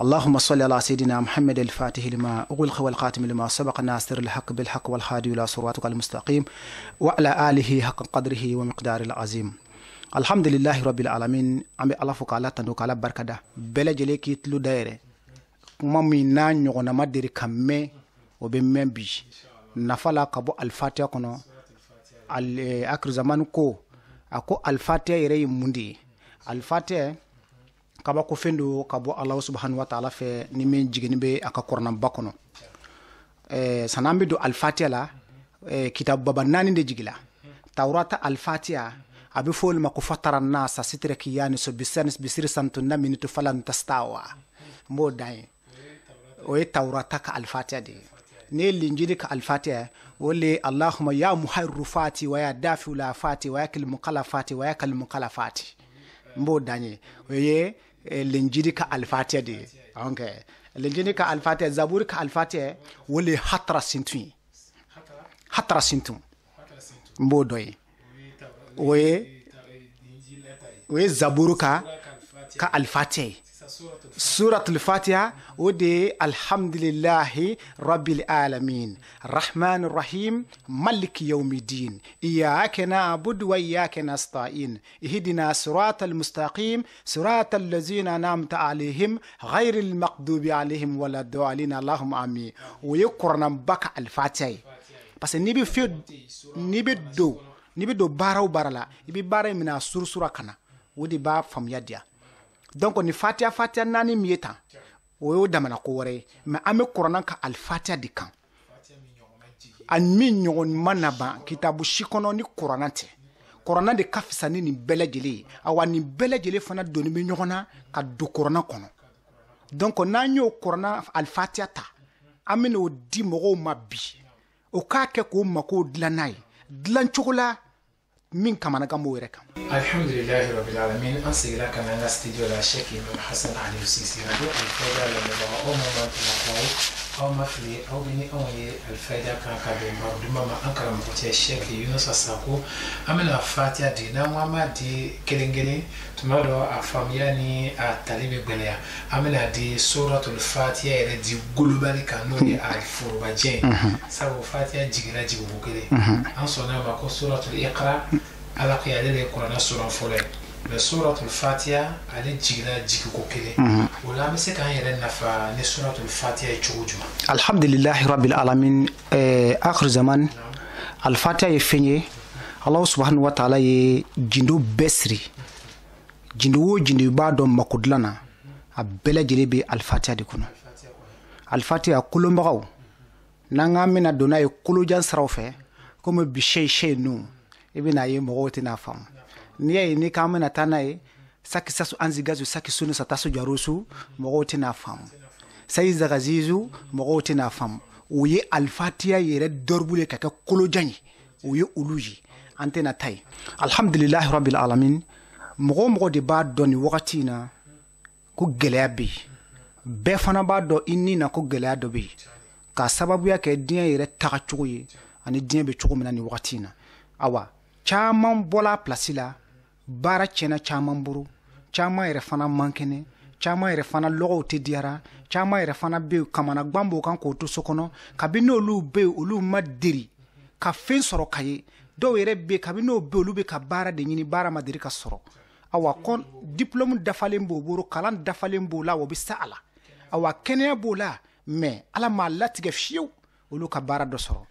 اللهم صل على سيدنا محمد الفاتح لما أغلق والقاتم لما سبق الناصر الحق بالحق والهادي إلى صراطك المستقيم وعلى آله حق قدره ومقدار العظيم الحمد لله رب العالمين أم الله فقالة تندوك على بركة بلا جليك تلو دايرة مامي نان ما مدري كمي وبمين بي نفلا قبو الفاتحة كنو أكر زمان كو أكو الفاتحة يري مندي الفاتحة kabakofen do ka bɔ alahu subhanahu wa taala fɛ ni min jigini be a ka kɔrɔnaba kɔnɔ eh, sana an be don alifatiya la eh, baba naani de jigila tawurata alifatiya a be fɔ ma ko fatara nasa sitire kiyani so bisiri santonna minito falan tastawa n b'o dan ye o ye tawurata ka alifatiya de ye ne linjili ka alfatiha wale allahuma ya muharrufati wa ya fati wa ya kalmukalafati wa ya kalmukalafati n b'o dan ye o ye Eh, linjili ka alifatiya de ye okay. linjili ka alifatiya zaburi ka alifatiya o le hatara sintu ye hatara sintu n b'o dɔ ye o ye zaburu ka ka alifatiya ye سورة الفاتحة ودي الحمد لله رب العالمين الرحمن الرحيم ملك يوم الدين إياك نعبد وإياك نستعين اهدنا صراط المستقيم صراط الذين أنعمت عليهم غير المقدوب عليهم ولا الضالين اللهم آمين ويقرن بك الفاتحة بس نبي في نبي دو نبي دو بارو بارلا نبي بارو من سورة كنا ودي باب فم يديا donc nin fatiya fatiya naani min ye tan o y'o damana ko wɛrɛ ye mɛ an bɛ kuranna ka alifatiya de kan ani min ɲɔgɔn ma na ban kitabu si kɔnɔ ni kuranna tɛ kuranna de ka fisa ni nin bɛɛ lajɛlen ye awa nin bɛɛ lajɛlen fana doni bɛ ɲɔgɔn na ka don kuranna kɔnɔ donc n'an y'o kuranna alifatiya ta an bɛ n'o di mɔgɔw ma bi o k'a kɛ k'o makow dilan n'a ye dilan cogo la min kamana ka m'o yɛrɛ kan alhamdulilahi rabilalamin an segira ka na an ka studio la shek imam hasan aliu sisi radio alfayda lamɛnbaga aw ma matulabaw aw ma fili aw bɛ ni anw ye alfayda kan ka bɛn baro duman ma an karamɔgɔ cɛ shek yunusa sako an bɛna fatiya di n'an ko an b'a di kelen kelen tuma dɔ a faamuya ni a tali bɛ gɛlɛya an bɛna di suratul fatiya yɛrɛ di golobali kan n'o ye a sabu fatiya jiginna jiginko kelen an sɔnna ma ko suratul iqra ala ko ale de ye kuranɛ sura fɔlɔ ye mɛ suratul fatiha ale jiginna jigiko kelen o la an bɛ se k'an yɛrɛ nafa ni suratul fatiha ye cogo juma alhamdulilahi rabil alamin akhir zaman alfatiha ye fɛn ye alahu subahana wa taala ye gindo bɛɛ siri gindo o gindo i b'a dɔn mako dilan na a bɛɛ lajɛlen bɛ alifatiya de kɔnɔ alifatiya kolonbagaw n'an k'an bɛna don n'a ye kolojan siraw fɛ komi bi seyi seyi ninnu i bɛ n'a ye mɔgɔw tɛna faamu n'i y'a ni k'an bɛna taa n'a ye saki sasu anzi gazu saki sunu satasu jarusu mɔgɔw tɛna faamu sayi zagazizu mɔgɔw tɛna faamu o ye alifatiya yɛrɛ dɔribu ye ka kɛ kolojan ye o ye olu ye an tɛna ta ye alhamdulilahi rabil alamin mɔgɔ o mɔgɔ de b'a dɔn nin wagati na ko gɛlɛya bɛ yen bɛɛ fana b'a dɔn i ni na ko gɛlɛya dɔ bɛ yen k'a sababuya kɛ diɲɛ yɛrɛ tagacogo ye ani diɲɛ be cogo min na ni wagati na awa caaman bɔla a pilasi la baara tiɲɛna caaman boro caaman yɛrɛ fana mankɛnɛ caaman yɛrɛ fana lɔgɔw tɛ diyara caaman yɛrɛ fana be yen kamana gwan b'o kan k'o to so kɔnɔ kabini n'olu be yen olu ma deri ka fɛɛn sɔrɔ ka ye dɔw yɛrɛ be kabi n'o be olu be ka baara de ɲini baara ma deri ka sɔrɔ awa kɔn diplɔmu dafalen b'o boro kalan dafalen b'o la o be sa a la awa kɛnɛya b'o la mɛ ala m'a latigɛ fiyewu olu ka baara dɔ sɔrɔ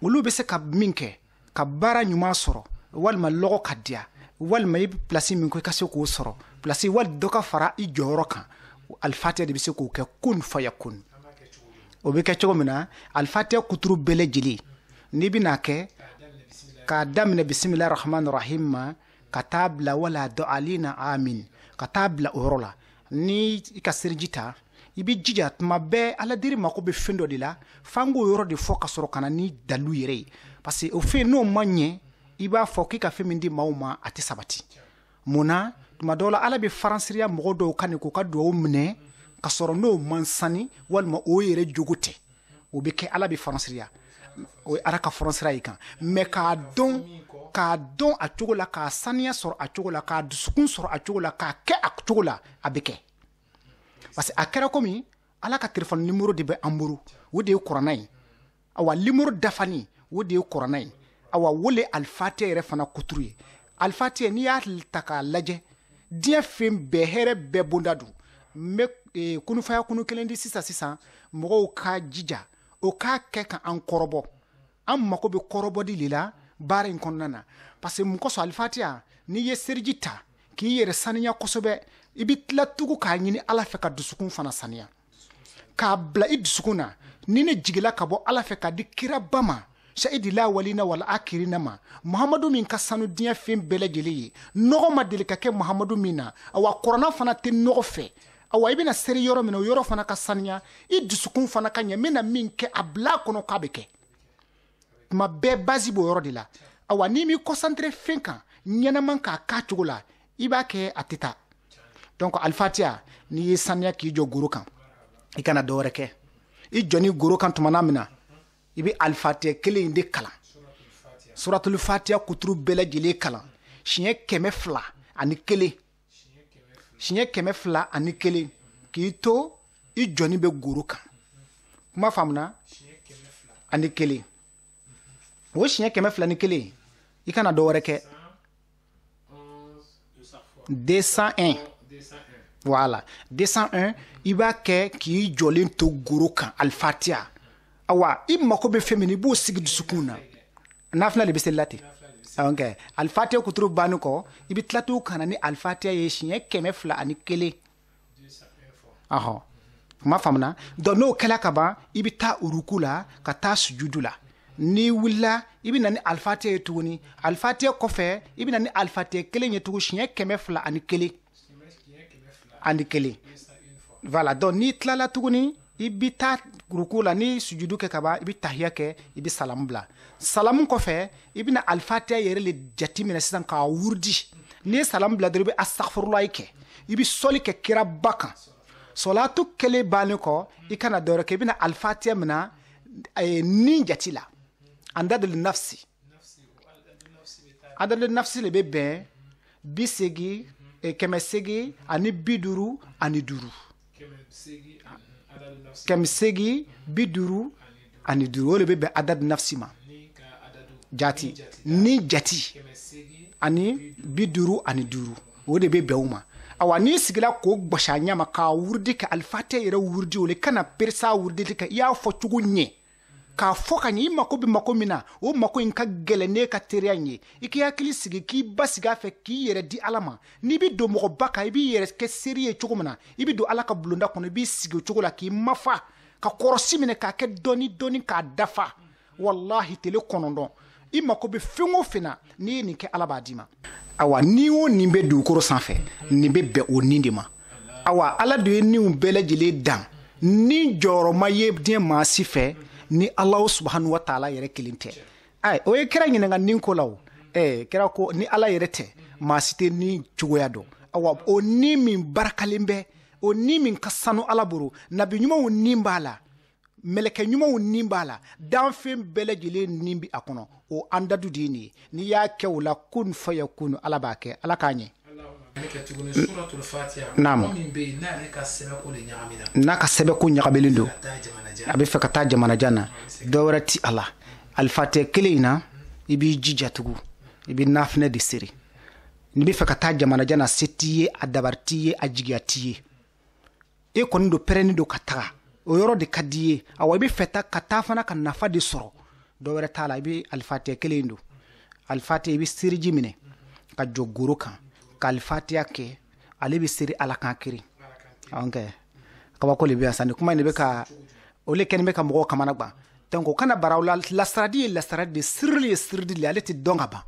olu be se ka min kɛ ka baara ɲuman sɔrɔ walima lɔgɔ ka diya walima i plasi min ko i ka se k'o sɔrɔ plasi wali dɔ ka fara i jɔyɔrɔ kan alifatiya de bɛ se k'o kɛ kun faya kun o bɛ kɛ cogo min na alifatiya kuturu bɛɛ lajɛlen n'i bɛna kɛ k'a daminɛ bisimilahi rahman rahim ma ka taa bila wala dɔ alina amin ka taa bila o yɔrɔ la ni i ka seliji ta i bɛ jija tuma bɛɛ ala deli mako be fɛn dɔ de la f'an k'o yɔrɔ de fɔ ka sɔrɔ ka ni dalu yɛrɛ ye parce que o fɛn n'o ma ɲɛ i b'a fɔ k'i ka fɛn min di maaw sabati munna tuma dɔw oh la ala bɛ faransiriya mɔgɔ dɔw kan oh, de ka duwawu minɛ ka sɔrɔ n'o man sani walima o yɛrɛ jogo o bɛ kɛ ala bɛ faransiriya o ye ka faransira y'i kan k'a dɔn k'a don a la k'a saniya sɔrɔ a la k'a dusukun sɔrɔ a la k'a kɛ a la a bɛ kɛ parce que a komi ala ka telefɔni nimoro de bɛ an bolo o de ye kuranna awa dafani o de ye kɔrɔna ye awa o le alifatiya yɛrɛ fana kuturu ye alifatiya n'i y'a ta k'a lajɛ diɲɛ fɛn bɛɛ hɛrɛ bɛɛ bonda don n bɛ eh, kunufaya kunu kelen di sisan sisan mɔgɔw k'a jija o k'a kɛ ka an kɔrɔbɔ an mako be kɔrɔbɔli de la baara in kɔnɔna na parce que mun kosɔn alifatiya n'i ye seliji ta k'i yɛrɛ saniya kosɛbɛ i bɛ tila tugu k'a ɲini ala fɛ ka dusukun fana saniya k'a bila i dusukun na ni ne jigila ka bɔ ala fɛ ka di kiraba ma shahidi la walina wal akirina ma muhamadu min ka sanu diɲɛ fɛn bɛɛ lajɛlen ye nɔgɔ ma deli ka kɛ muhamadu min na awa kɔrɔna fana tɛ nɔgɔ fɛ awa i bɛna seri yɔrɔ mina na o yɔrɔ fana ka sanuya i dusukun fana ka ɲɛ n bɛna min kɛ a bila kɔnɔ k'a bɛ kɛ tuma bɛɛ bazi b'o yɔrɔ de la awa n'i m'i kɔsantere fɛn kan ɲɛnama k'a k'a cogo la i b'a kɛ a tɛ taa donc alifatiya n'i ye sanuya k'i jɔ goro kan i kana dɔwɛrɛ kɛ i jɔ ni goro kan tuma na min i bɛ alifatiya kelen in de kalan suratul fatiya kuturu bɛɛ lajɛlen kalan siɲɛ kɛmɛ fila ani kelen siɲɛ kɛmɛ fila ani kelen k'i to i jɔni bɛ goro kan kuma faamuna ani kelen o siɲɛ kɛmɛ fila ni kelen i kana dɔ wɛrɛ kɛ deux cent un voilà deux un i b'a kɛ k'i jɔlen to goro kan alifatiya awa i mako be fɛn min na i b'o sigi dusukun na nafila de bɛ seli la ok alifatiya kuturu banni kɔ i bɛ tila t'o ni alifatiya ye siɲɛ kɛmɛ fila ani kelen ɔhɔn kuma faamuna dɔn n'o kɛla ka ban i bɛ taa uruku la ka taa sujudu la n'i wulila i bɛ ni alifatiya ye tuguni alifatiya kɔfɛ i bɛ ni alifatiya kelen ye tugun siɲɛ kɛmɛ fila ani kelen ani kelen voilà donc n'i tilala tuguni. i bi taa ruku la ni sujudu kɛ kaban i bi tahiya kɛ i bi salamu bila salamu kɔfɛ i bɛna alifatiya yɛrɛ le jate minɛ sisan k'a wuridi n'i ye salamu bila dɔrɔn i bɛ asafurulayi kɛ i bɛ sɔli kɛ kiraba kan sɔlaatu kelen bannen kɔ i kana dɔwɛrɛ kɛ i bɛna alifatiya minɛ ɛɛ ni jate la andadul nafsi andadul nafsi le bɛ bɛn bi seegin kɛmɛ seegin ani bi duuru ani duuru. kɛmsegi bi duuru ani duuru o be bɛ adad nafsi ma jati ni jati ani bi duuru ani duru o de bɛ ma awa n'i sigila k'o gbasa ɲɛma ka wuridi kɛ alifate yɛrɛ wuridi o kana persa wuridi kɛ i y'a fɔ cogo k'a fɔ ka ɲɛ i mako bɛ mako min na o mako in ka gɛlɛn n'e ka teriya ye i k'i hakili sigi k'i basigi a fɛ k'i yɛrɛ di ala ma n'i bi don mɔgɔba kan i b'i yɛrɛ kɛ seeri ye cogo min na i bi don ala ka bulonda kɔnɔ i b'i sigi o cogo la k'i mafa ka kɔrɔsi minɛ k'a kɛ dɔɔni dɔɔni k'a dafa walahi tele kɔnɔntɔn i mako bɛ fɛn o fɛn na n'i ye nin kɛ ala b'a d'i ma awa ni o nin bɛ dugukolo sanfɛ nin bɛ bɛn o nin de ma awa ala de ye niw bɛɛ lajɛlen dan ni jɔyɔrɔ ma ye diɲɛ maa si fɛ ni alahu subhanahu wa taala yɛrɛ kelen tɛ ayi o ye kira ɲininka nin ko la o ɛɛ kira ko ni ala yɛrɛ tɛ maa si tɛ ni cogoya dɔn awa o ni min barakalen bɛ o ni min ka sanu ala bolo nabi ɲumanw ni b'a la mɛlɛkɛ ɲumanw ni b'a la danfɛn bɛɛ lajɛlen ni bi a kɔnɔ o an dadu de ye nin ye n'i y'a kɛ o la kun faya kun ala b'a kɛ ala k'a ɲɛ n'a ka sɛbɛ ko ɲagabelen don a bɛ fɛ ka taa jamanajan na dɔwɛrɛ ti a la alifatɛ kelen in na i b'i jija i bɛ nafinɛ de seri n'i bɛ fɛ ka taa jamanajan na se t'i ye a dabari t'i ye a jigiya t'i ye e kɔni do pɛrɛni do ka taga o yɔrɔ de ka d'i ye awɔ i bɛ fɛ ta ka taa fana ka nafa de sɔrɔ dɔwɛrɛ t'a la i bɛ alifatɛ kelen in don alifatɛ i be seeriji minɛ ka jɔ goro kan kalifatiya kɛ ale bɛ seri ala kan kiri okay. kabako le bɛ yan kuma ni de bɛ ka o le kɛlen bɛ ka mɔgɔw kamana gan donc o kana bara o la lasaradi ye lasaradi de sirili ye sirili de ale tɛ dɔn ka ban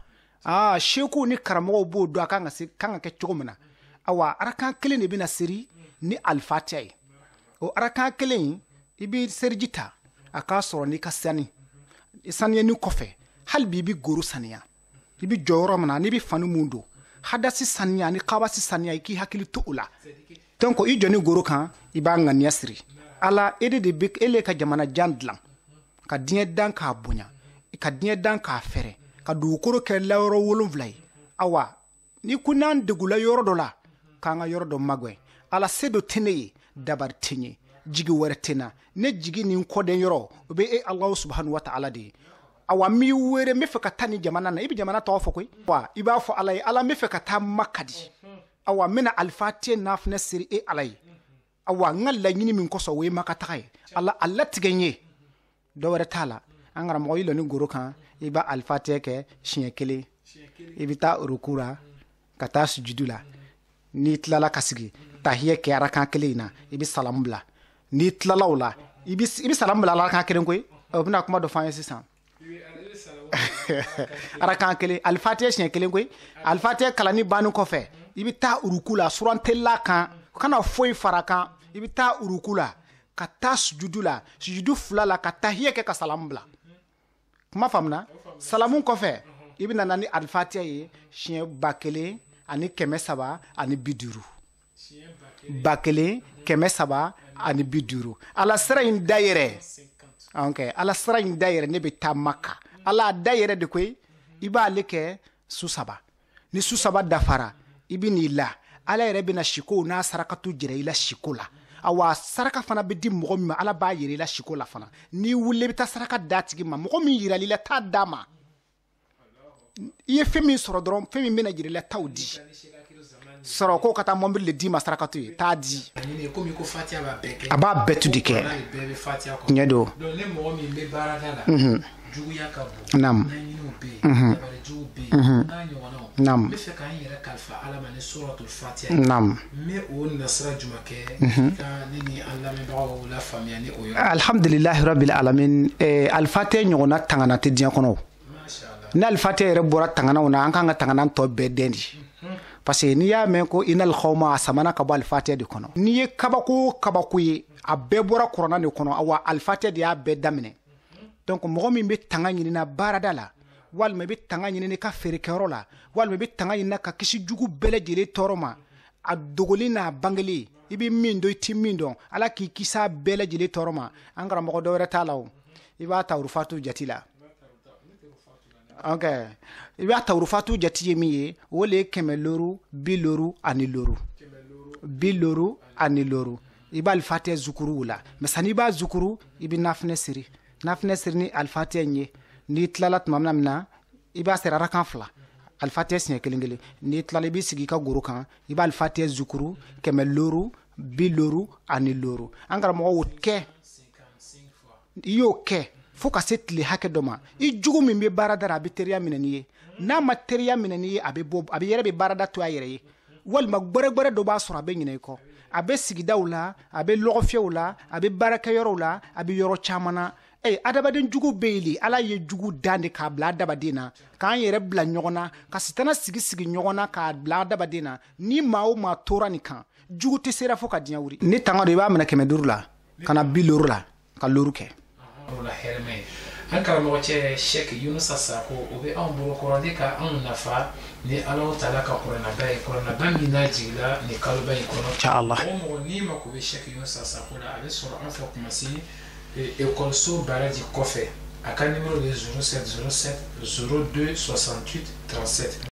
aa sekow ni karamɔgɔw b'o dɔn a kan ka se kan ka kɛ cogo min na awa arakan kelen de bɛna seri ni alifatiya ye o arakan kelen in i bɛ seriji ta a k'a sɔrɔ n'i ka sani saniyani kɔfɛ hali bi i bɛ goro saniya i bɛ jɔ yɔrɔ n'i bɛ fani mun don hadasi saniya ani kabasi saniya i k'i hakili to o la donc i jɔ goro kan i b'a ŋaniya siri ala e de be ele ka jamanajan dilan ka diɲɛ dan k'a bonya ka diɲɛ dan k'a fɛrɛ ka dugukoro kɛ layɔrɔ wolonfila ye awa ni ko n'an degula yɔrɔ dɔ la k'an ka yɔrɔ dɔ magwɛ ala se dɔ tɛ ye dabari tɛ jigi wɛrɛ tɛ ne jigi nin kɔden yɔrɔ o be e alahu subahanahu wataala de ye awa mi were n fɛ ka taa ni jamana na i be jamana tɔgɔ fɔ koyi wa i b'a fɔ ala ye ala n fɛ ka taa maka di awa n bena alifatiye n'a fɛnɛ seri e ala ye awa n ka laɲini min kosɔn o ye maka taga ye ala a latigɛ n ye dɔ wɛrɛ t'a la an karamɔgɔ i lɔni goro kan i b'a alifatiya kɛ siɲɛ kelen i bɛ taa oroku la ka taa sujudu la n'i tilala ka sigi tahiyɛ kɛ arakan kelen in na i bɛ salamu bila n'i tilala o la i bɛ salamu bila arakan kelen koyi o bɛna kuma dɔ f'an ye sisan arakan kelen alifatiya siɲɛ kelen koyi alifatiya kalanni bannen kɔfɛ i bɛ taa uruku la surantela kan kana foyi fara kan i bɛ taa uruku la ka taa sujudu la sujudu fila la ka tahiyɛ kɛ ka salamu bila kuma faamuna salamu kɔfɛ i bɛ nana ni alifatiya ye siɲɛ ba kelen ani kɛmɛ saba ani bi duuru ba kelen kɛmɛ saba ani bi duuru ala sira in dayɛlɛ okay. ala sira in dayɛrɛ ne bɛ taa maka ala a dayɛrɛ de koyi i b'ale kɛ su ni susaba dafara i bi n'i la ala yɛrɛ bɛna siko n'a sarakatu jira i la siko la awa saraka fana bɛ di mɔgɔ min ma ala b'a yira i la siko la fana n'i wulila i bɛ saraka d'a tigi ma mɔgɔ min yirali la t'a d'a ma i ye fɛn min sɔrɔ dɔrɔn fɛn min bɛna yira i di. sɔrɔ ko ka taa mɔbili le d'i ma saraka ye t'a di a b'a bɛɛ di kɛ tiɲɛ don nam nam nam mhm. alhamdulilahi rabil alamin eh, alifatɛ ɲɔgɔnna tangana tɛ diɲɛ kɔnɔ ni alifatɛ yɛrɛ bɔra tanganaw na an kan ka tanganan tɔ bɛɛ dɛn di parce que n'i y'a mɛn ko inal hawma a samana ka bɔ alifatiya de kɔnɔ n'i ye kabako kabako ye a bɛɛ bɔra kɔrɔna de kɔnɔ awa alifatiya de y'a bɛɛ daminɛ donc mɔgɔ min bɛ tanga ɲinina baarada la walima i bɛ tanga ɲinina i ka feerekɛyɔrɔ la walima i bɛ tanga ɲinina ka kisi jugu bɛɛ lajɛlen tɔɔrɔ ma a dogoli n'a bangeli i bɛ min dɔn i tɛ min dɔn ala k'i kisi a bɛɛ lajɛlen tɔɔrɔ ma an karamɔgɔ dɔwɛrɛ t'a la o i b'a ta urufatu jate la ok i b'a tawurufatu jati ye min ye o le ye kɛmɛ loru bi loru ani loru bi loru ani loru i b'a alifatɛ zukuruw la masa n'i b'a zukuru i be nafinɛ siri nafinɛ siri ni alifatɛ ye n'i tilala tuma mina min na i b'a sɛri arakan fila alifatɛ siɲɛ kelen kelen n'i tilala i b'i sigi i ka goro kan i b'a alifatɛ zukuru kɛmɛ loru bi loru ani loru an karamɔgɔ o kɛ i y'o kɛ fo ka se tile hakɛ dɔ ma i jugu min bɛ baarada la a bɛ teriya minɛ n'i ye n'a ma teriya minɛ n'i ye a bɛ bɔ a bɛ yɛrɛ bɛ baarada to a yɛrɛ ye walima gbɛrɛgbɛrɛ dɔ b'a sɔrɔ a bɛ ɲinɛ i kɔ a bɛ sigidaw la a bɛ lɔgɔfiyɛw la a bɛ baarakɛyɔrɔw la a bɛ yɔrɔ caman na ee adamaden jugu bɛ yen le ala ye jugu dan de k'a bila adamaden na k'an yɛrɛ bila ɲɔgɔn na ka sitana sigi sigi ɲɔgɔn na k'a bila adamaden na ni maa o maa tora nin kan jugu tɛ sera fo ka diɲɛ wuli. ni tanga don i b'a minɛ kɛmɛ duuru la ka na bi loru la ka loru kɛ. anw la hɛrɛma ye an karamɔgɔ cɛ shɛk yunusa sako o bɛ anw bolo kɔrɔlen ka anw nafa ni alaw tala ka kuranaba ye kuranaba min n'a jigila ni kaloba in kɔnɔ mɔgɔ mɔgɔ n'i mako bɛ shɛk yunusa sako la a bɛ sɔrɔ an fɛ kuma se ekɔliso baraji kɔfɛ a ka nimero de 07 07 02 68 37